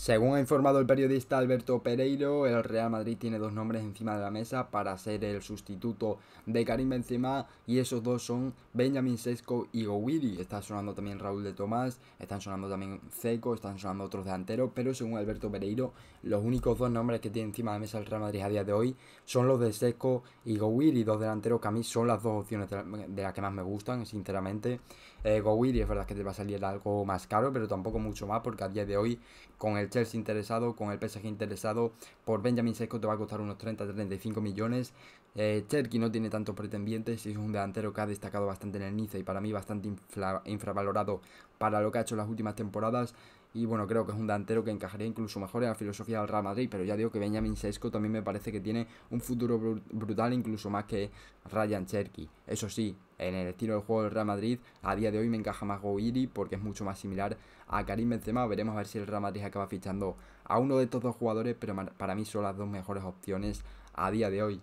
Según ha informado el periodista Alberto Pereiro, el Real Madrid tiene dos nombres encima de la mesa para ser el sustituto de Karim Benzema y esos dos son Benjamin Sesco y Gowiri. Está sonando también Raúl de Tomás, están sonando también Seco, están sonando otros delanteros, pero según Alberto Pereiro, los únicos dos nombres que tiene encima de la mesa el Real Madrid a día de hoy son los de Sesco y Gowiri, dos delanteros que a mí son las dos opciones de las que más me gustan, sinceramente. Gowiri eh, es verdad que te va a salir algo más caro, pero tampoco mucho más porque a día de hoy con el Chelsea interesado, con el PSG interesado, por Benjamin Seco te va a costar unos 30-35 millones. Eh, no tiene tantos pretendientes, es un delantero que ha destacado bastante en el Niza y para mí bastante infravalorado para lo que ha hecho en las últimas temporadas. Y bueno, creo que es un delantero que encajaría incluso mejor en la filosofía del Real Madrid. Pero ya digo que Benjamin Sesco también me parece que tiene un futuro brutal, incluso más que Ryan Cherky. Eso sí, en el estilo del juego del Real Madrid, a día de hoy me encaja más Gouiri porque es mucho más similar a Karim Benzema. Veremos a ver si el Real Madrid acaba fichando a uno de estos dos jugadores, pero para mí son las dos mejores opciones a día de hoy.